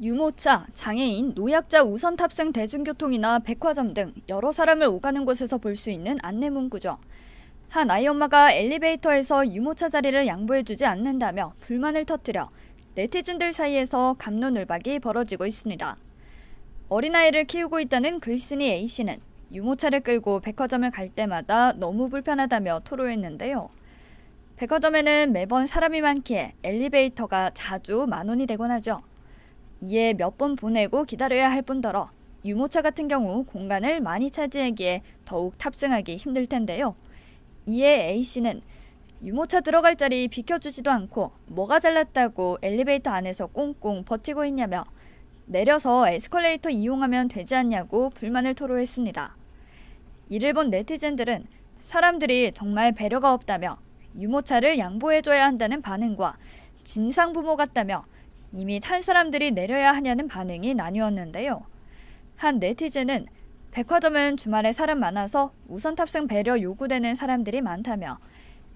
유모차, 장애인, 노약자 우선 탑승 대중교통이나 백화점 등 여러 사람을 오가는 곳에서 볼 수 있는 안내문 구죠한 아이 엄마가 엘리베이터에서 유모차 자리를 양보해주지 않는다며 불만을 터뜨려 네티즌들 사이에서 갑론을박이 벌어지고 있습니다. 어린아이를 키우고 있다는 글쓴이 A씨는 유모차를 끌고 백화점을 갈 때마다 너무 불편하다며 토로했는데요. 백화점에는 매번 사람이 많기에 엘리베이터가 자주 만원이 되곤 하죠. 이에 몇 번 보내고 기다려야 할 뿐더러 유모차 같은 경우 공간을 많이 차지하기에 더욱 탑승하기 힘들 텐데요. 이에 A씨는 유모차 들어갈 자리 비켜주지도 않고 뭐가 잘났다고 엘리베이터 안에서 꽁꽁 버티고 있냐며 내려서 에스컬레이터 이용하면 되지 않냐고 불만을 토로했습니다. 이를 본 네티즌들은 사람들이 정말 배려가 없다며 유모차를 양보해줘야 한다는 반응과 진상 부모 같다며 이미 탄 사람들이 내려야 하냐는 반응이 나뉘었는데요. 한 네티즌은 백화점은 주말에 사람 많아서 우선 탑승 배려 요구되는 사람들이 많다며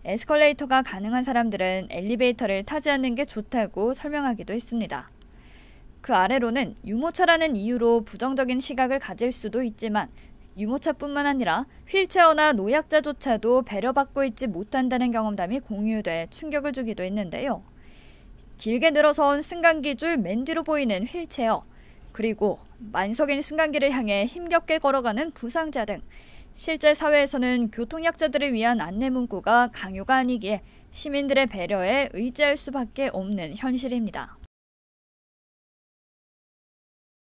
에스컬레이터가 가능한 사람들은 엘리베이터를 타지 않는 게 좋다고 설명하기도 했습니다. 그 아래로는 유모차라는 이유로 부정적인 시각을 가질 수도 있지만 유모차뿐만 아니라 휠체어나 노약자조차도 배려받고 있지 못한다는 경험담이 공유돼 충격을 주기도 했는데요. 길게 늘어선 승강기 줄 맨 뒤로 보이는 휠체어, 그리고 만석인 승강기를 향해 힘겹게 걸어가는 부상자 등 실제 사회에서는 교통약자들을 위한 안내 문구가 강요가 아니기에 시민들의 배려에 의지할 수밖에 없는 현실입니다.